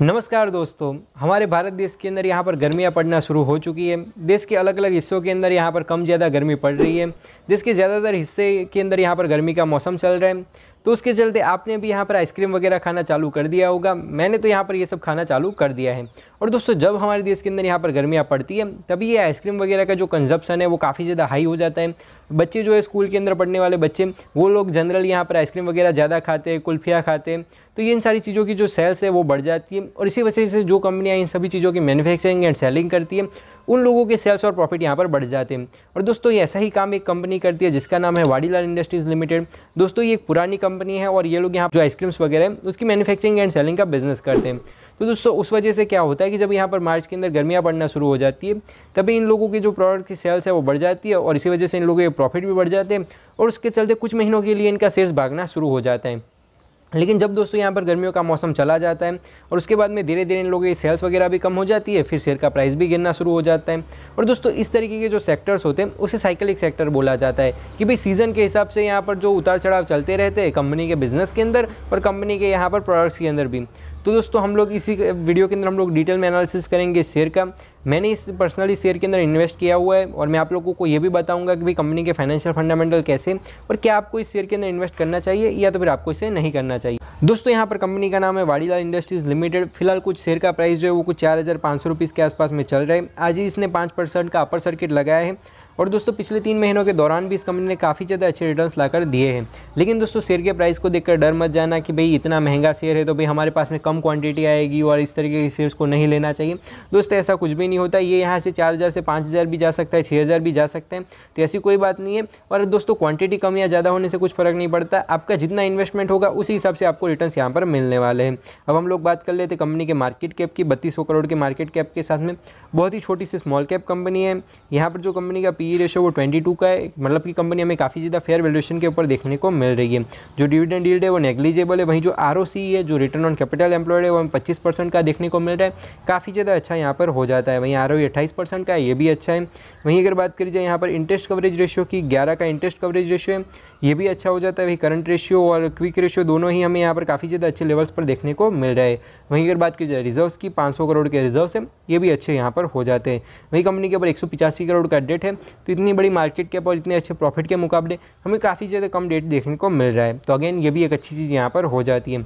नमस्कार दोस्तों हमारे भारत देश के अंदर यहाँ पर गर्मियाँ पड़ना शुरू हो चुकी है देश के अलग अलग हिस्सों के अंदर यहाँ पर कम ज़्यादा गर्मी पड़ रही है देश के ज़्यादातर हिस्से के अंदर यहाँ पर गर्मी का मौसम चल रहा है तो उसके चलते आपने भी यहाँ पर आइसक्रीम वगैरह खाना चालू कर दिया होगा मैंने तो यहाँ पर ये सब खाना चालू कर दिया है और दोस्तों जब हमारे देश के अंदर यहाँ पर गर्मियाँ पड़ती है तभी ये आइसक्रीम वगैरह का जो कंजप्शन है वो काफ़ी ज़्यादा हाई हो जाता है बच्चे जो है स्कूल के अंदर पढ़ने वाले बच्चे वो लोग जनरल यहाँ पर आइसक्रीम वगैरह ज़्यादा खाते हैं कुल्फिया खाते हैं तो ये इन सारी चीज़ों की जो सेल्स है वो बढ़ जाती है और इसी वजह से जो कंपनियाँ इन सभी चीज़ों की मैनुफैक्चरिंग एंड सेलिंग करती है उन लोगों के सेल्स और प्रॉफिट यहाँ पर बढ़ जाते हैं और दोस्तों ये ऐसा ही काम एक कंपनी करती है जिसका नाम है वाडीलाल इंडस्ट्रीज़ लिमिटेड दोस्तों ये एक पुरानी कंपनी है और ये लोग यहाँ जो आइसक्रीम्स वगैरह हैं उसकी मैनुफैक्चरिंग एंड सेलिंग का बिजनेस करते हैं तो दोस्तों उस वजह से क्या होता है कि जब यहाँ पर मार्च के अंदर गर्मियाँ पड़ना शुरू हो जाती है तभी इन लोगों की जो प्रोडक्ट की सेल्स है वो बढ़ जाती है और इसी वजह से इन लोगों के प्रॉफिट भी बढ़ जाते हैं और उसके चलते कुछ महीनों के लिए इनका सेल्स भागना शुरू हो जाता है लेकिन जब दोस्तों यहाँ पर गर्मियों का मौसम चला जाता है और उसके बाद में धीरे धीरे इन लोगों की सेल्स वगैरह भी कम हो जाती है फिर शेयर का प्राइस भी गिरना शुरू हो जाता है और दोस्तों इस तरीके के जो सेक्टर्स होते हैं उसे साइकिलिक सेक्टर बोला जाता है कि भाई सीज़न के हिसाब से यहाँ पर जो उतार चढ़ाव चलते रहते हैं कंपनी के बिजनेस के अंदर और कंपनी के यहाँ पर प्रोडक्ट्स के अंदर भी तो दोस्तों हम लोग इसी वीडियो के अंदर हम लोग डिटेल में एनालिसिस करेंगे शेयर का मैंने इस पर्सनली शेयर के अंदर इन्वेस्ट किया हुआ है और मैं आप लोगों को ये भी बताऊंगा कि भाई कंपनी के फाइनेंशियल फंडामेंटल कैसे और क्या आपको इस शेयर के अंदर इन्वेस्ट करना चाहिए या तो फिर आपको इसे नहीं करना चाहिए दोस्तों यहाँ पर कंपनी का नाम है वाडीलाल इंडस्ट्रीज़ लिमिटेड फिलहाल कुछ शेयर का प्राइस जो है वो कुछ चार हज़ार पाँच सौ के आसपास में चल रहा है आज ही इसने पाँच परसेंट का अपर सर्किट लगाया है और दोस्तों पिछले तीन महीनों के दौरान भी इस कंपनी ने काफ़ी ज़्यादा अच्छे रिटर्न लाकर दिए हैं लेकिन दोस्तों शेयर के प्राइस को देखकर डर मत जाना कि भाई इतना महंगा शेयर है तो भाई हमारे पास में कम क्वांटिटी आएगी और इस तरीके के शेयर्स को नहीं लेना चाहिए दोस्तों ऐसा कुछ भी नहीं होता ये यहाँ से चार से पाँच भी जा सकता है छः भी जा सकते हैं तो ऐसी कोई बात नहीं है और दोस्तों क्वान्टिटी कम या ज़्यादा होने से कुछ फ़र्क नहीं पड़ता आपका जितना इन्वेस्टमेंट होगा उसी हिसाब से आपको रिटर्न यहाँ पर मिलने वाले हैं अब हम लोग बात कर लेते कंपनी के मार्केट कैप की बत्तीस करोड़ के मार्केट कैप के साथ में बहुत ही छोटी सी स्मॉल कैप कंपनी है यहाँ पर जो कंपनी का पी रेशो वो ट्वेंटी टू का है मतलब कि कंपनी हमें काफ़ी ज़्यादा फेयर वैल्यूशन के ऊपर देखने को मिल रही है जो डिविडेंड डील्ड है वो नेग्लिजेबल है वहीं जो आर है जो रिटर्न ऑन कैपिटल एम्प्लॉयड है वो हमें पच्चीस का देखने को मिल रहा है काफ़ी ज़्यादा अच्छा यहाँ पर हो जाता है वहीं आर e ओ का है ये भी अच्छा है वहीं अगर बात करी जाए यहाँ पर इंटरेस्ट कवरेज रेशियो की ग्यारह का इंटरेस्ट कवरेज रेशियो है ये भी अच्छा हो जाता है वही करंट रेशियो और क्विक रेशियो दोनों ही हमें यहाँ पर काफ़ी ज़्यादा अच्छे लेवल्स पर देखने को मिल रहा है वहीं अगर बात की जाए रिजर्व्स की 500 करोड़ के रिजर्व्स हैं ये भी अच्छे यहाँ पर हो जाते हैं वहीं कंपनी के ऊपर एक करोड़ का डेट है तो इतनी बड़ी मार्केट कैप और इतने अच्छे प्रॉफिट के मुकाबले हमें काफ़ी ज़्यादा कम डेट देखने को मिल रहा है तो अगेन ये भी एक अच्छी चीज़ यहाँ पर हो जाती है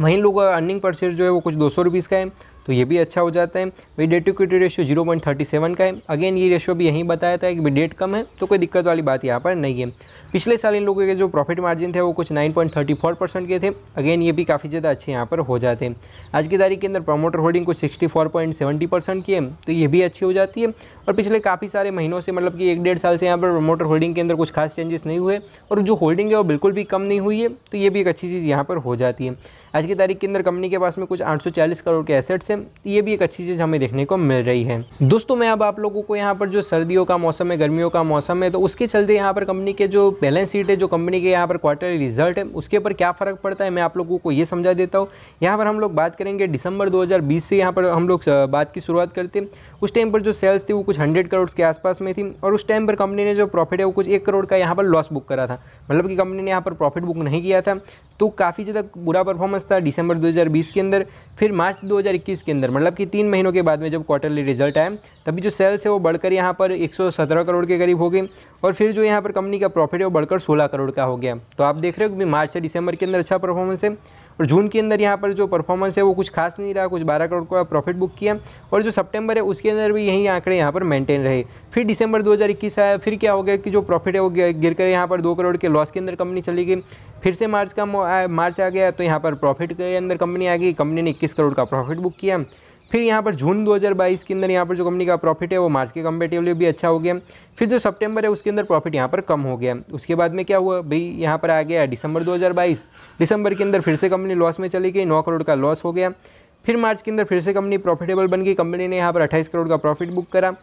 वहीं लोग अर्निंग पर शेयर जो है वो कुछ दो सौ का है तो ये भी अच्छा हो जाता है भाई debt to equity ratio zero point thirty seven का है अगेन ये रेशियो भी यहीं बताया था कि मिड डेट कम है तो कोई दिक्कत वाली बात यहाँ पर नहीं है पिछले साल इन लोगों के जो प्रॉफिट मार्जिन थे वो कुछ nine point thirty four percent के थे अगेन ये भी काफ़ी ज़्यादा अच्छे यहाँ पर हो जाते हैं आज की तारीख के अंदर प्रमोटर होल्डिंग कुछ sixty four point seventy percent की है तो ये भी अच्छी हो जाती है और पिछले काफ़ी सारे महीनों से मतलब कि एक डेढ़ साल से यहाँ पर प्रमोटर होल्डिंग के अंदर कुछ खास चेंजेस नहीं हुए और जो होल्डिंग है वो बिल्कुल भी कम नहीं हुई है तो ये भी एक अच्छी चीज़ यहाँ पर हो जाती है आज की तारीख के अंदर कंपनी के पास में कुछ 840 करोड़ के एसेट्स हैं ये भी एक अच्छी चीज़ हमें देखने को मिल रही है दोस्तों मैं अब आप लोगों को यहाँ पर जो सर्दियों का मौसम है गर्मियों का मौसम है तो उसके चलते यहाँ पर कंपनी के जो बैलेंस शीट है जो कंपनी के यहाँ पर क्वार्टरली रिजल्ट है उसके ऊपर क्या फ़र्क पड़ता है मैं आप लोगों को ये समझा देता हूँ यहाँ पर हम लोग बात करेंगे दिसंबर दो से यहाँ पर हम लोग बात की शुरुआत करते हैं उस टाइम पर जो सेल्स थी वो कुछ हंड्रेड करोड़ के आसपास में थी और उस टाइम पर कंपनी ने जो प्रॉफिट है वो कुछ एक करोड़ का यहाँ पर लॉस बुक करा था मतलब कि कंपनी ने यहाँ पर प्रॉफिट बुक नहीं किया था तो काफ़ी ज़्यादा बुरा परफॉर्मेंस था दिसंबर 2020 के अंदर फिर मार्च 2021 के अंदर मतलब कि तीन महीनों के बाद में जब क्वार्टरली रिजल्ट आया तभी जो सेल्स है वो बढ़कर यहाँ पर 117 करोड़ के करीब हो गई और फिर जो यहाँ पर कंपनी का प्रॉफिट है वो बढ़कर सोलह करोड़ का हो गया तो आप देख रहे हो कि मार्च से दिसंबर के अंदर अच्छा परफॉर्मेंस है और जून के अंदर यहाँ पर जो परफॉर्मेंस है वो कुछ खास नहीं रहा कुछ बारह करोड़ का प्रॉफिट बुक किया और जो सितंबर है उसके अंदर भी यही आंकड़े यहाँ पर मेंटेन रहे फिर दिसंबर 2021 आया फिर क्या हो गया कि जो प्रॉफिट है वो गिर कर यहाँ पर दो करोड़ के लॉस के अंदर कंपनी चली गई फिर से मार्च का मार्च आ गया तो यहाँ पर प्रॉफिट के अंदर कंपनी आ गई कंपनी ने इक्कीस करोड़ का प्रॉफिट बुक किया फिर यहाँ पर जून 2022 के अंदर यहाँ पर जो कंपनी का प्रॉफिट है वो मार्च के कंपेटिवली भी अच्छा हो गया फिर जो सितंबर है उसके अंदर प्रॉफिट यहाँ पर कम हो गया उसके बाद में क्या हुआ भाई यहाँ पर आ गया दिसंबर 2022 दिसंबर के अंदर फिर से कंपनी लॉस में चली गई नौ करोड़ का लॉस हो गया फिर मार्च के अंदर फिर से कंपनी प्रॉफिटेबल बन गई कंपनी ने यहाँ पर अट्ठाईस करोड़ का प्रॉफिट बुक करा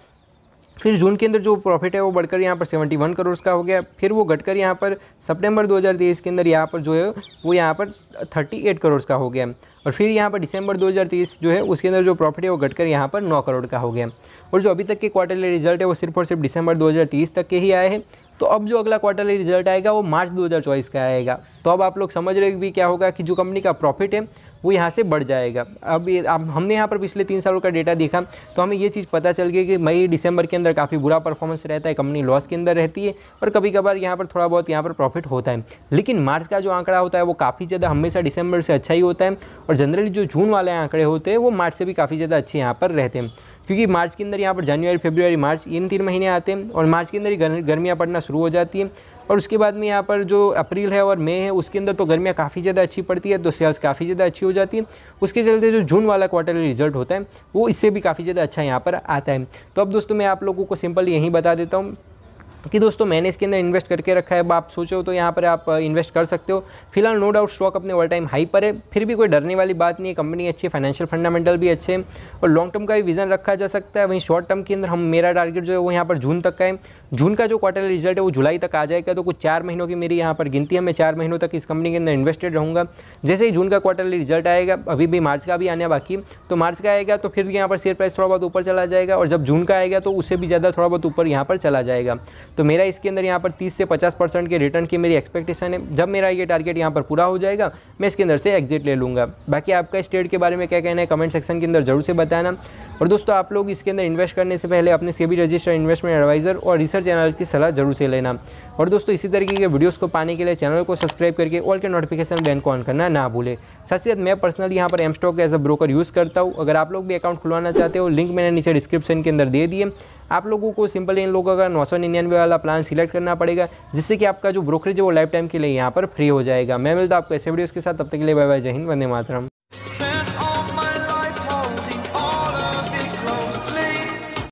फिर जून के अंदर जो प्रॉफिट है वो बढ़कर यहाँ पर 71 करोड़ का हो गया फिर वो घटकर यहाँ पर सितंबर 2023 के अंदर यहाँ पर जो है वो यहाँ पर 38 करोड़ का हो गया और फिर यहाँ पर दिसंबर 2023 जो है उसके अंदर जो प्रॉफिट है वो घटकर यहाँ पर 9 करोड़ का हो गया और जो अभी तक के क्वार्टरली रिजल्ट है वो सिर्फ और सिर्फ दिसंबर दो तक के ही आए हैं तो अब जो अगला क्वार्टरली रिजल्ट आएगा वो मार्च दो का आएगा तो अब आप लोग समझ रहे भी क्या होगा कि जो कंपनी का प्रॉफिट है वो यहाँ से बढ़ जाएगा अब ये अब हमने यहाँ पर पिछले तीन सालों का डेटा देखा तो हमें ये चीज़ पता चल गई कि मई दिसंबर के अंदर काफ़ी बुरा परफॉर्मेंस रहता है कंपनी लॉस के अंदर रहती है और कभी कभार यहाँ पर थोड़ा बहुत यहाँ पर प्रॉफिट होता है लेकिन मार्च का जो आंकड़ा होता है वो काफ़ी ज़्यादा हमेशा दिसंबर से अच्छा ही होता है और जनरली जो जून वाले आंकड़े होते हैं वो मार्च से भी काफ़ी ज़्यादा अच्छे यहाँ पर रहते हैं क्योंकि मार्च के अंदर यहाँ पर जनवरी फेब्रुवरी मार्च इन तीन महीने आते हैं और मार्च के अंदर ही गर्मियाँ पड़ना शुरू हो जाती है और उसके बाद में यहाँ पर जो अप्रैल है और मई है उसके अंदर तो गर्मियाँ काफ़ी ज़्यादा अच्छी पड़ती है तो सेल्स काफ़ी ज़्यादा अच्छी हो जाती है उसके चलते जो जून वाला क्वार्टरली रिजल्ट होता है वो इससे भी काफ़ी ज़्यादा अच्छा यहाँ पर आता है तो अब दोस्तों मैं आप लोगों को सिंपल यहीं बता देता हूँ कि दोस्तों मैंने इसके अंदर इन्वेस्ट करके रखा है अब आप सोचो तो यहाँ पर आप इन्वेस्ट कर सकते हो फिलहाल नो डाउट स्टॉक अपने ऑल टाइम हाई पर है फिर भी कोई डरने वाली बात नहीं है कंपनी अच्छी है फाइनेंशियल फंडामेंटल भी अच्छे हैं और लॉन्ग टर्म का भी विजन रखा जा सकता है वहीं शॉर्ट टर्म के अंदर हम मेरा टारगेट जो है वो यहाँ पर जून तक का है जून का जो क्वार्टरली रिजल्ट है वो जुलाई तक आ जाएगा तो कुछ चार महीनों की मेरी यहाँ पर गिनती है मैं चार महीनों तक इस कंपनी के अंदर इन्वेस्टेड रहूँगा जैसे ही जून का क्वार्टरली रिजल्ट आएगा अभी भी मार्च का भी आने बाकी तो मार्च का आएगा तो फिर यहाँ पर शेयर प्राइस थोड़ा बहुत ऊपर चला जाएगा और जब जून का आएगा तो उससे भी ज़्यादा थोड़ा बहुत ऊपर यहाँ पर चला जाएगा तो मेरा इसके अंदर यहाँ पर तीस से पचास परसेंट के रिटर्न की मेरी एक्सपेक्टेशन है जब मेरा ये टारगेट यहाँ पर पूरा हो जाएगा मैं इसके अंदर से एग्जिट ले लूँगा बाकी आपका इस ट्रेड के बारे में क्या कहना है कमेंट सेक्शन के अंदर जरूर से बताना और दोस्तों आप लोग इसके अंदर इन्वेस्ट करने से पहले अपने सेबी रजिस्टर इन्वेस्टमेंट एडवाइजर और रिसर्च एनालिस्ट की सलाह जरूर से लेना और दोस्तों इसी तरीके के वीडियोस को पाने के लिए चैनल को सब्सक्राइब करके ऑल के नोटिफिकेशन बैन को ऑन करना ना भूले साथ ही साथ मैं पर्सनली यहाँ पर M stock as a broker use करता हूँ अगर आप लोग भी अकाउंट खुलवाना चाहते हो लिंक मैंने नीचे डिस्क्रिप्शन के अंदर दे दिए आप लोगों को सिंपल इन लोगों का नौ सौ निन्यानवे वाला प्लान सिलेक्ट करना पड़ेगा जिससे कि आपका जो ब्रोकरेज है वो लाइफ टाइम के लिए यहाँ पर फ्री हो जाएगा मैं मिलता आपको ऐसे वीडियोज़ के साथ तब तक के लिए बाय बाय जय हिंद वंदे मातरम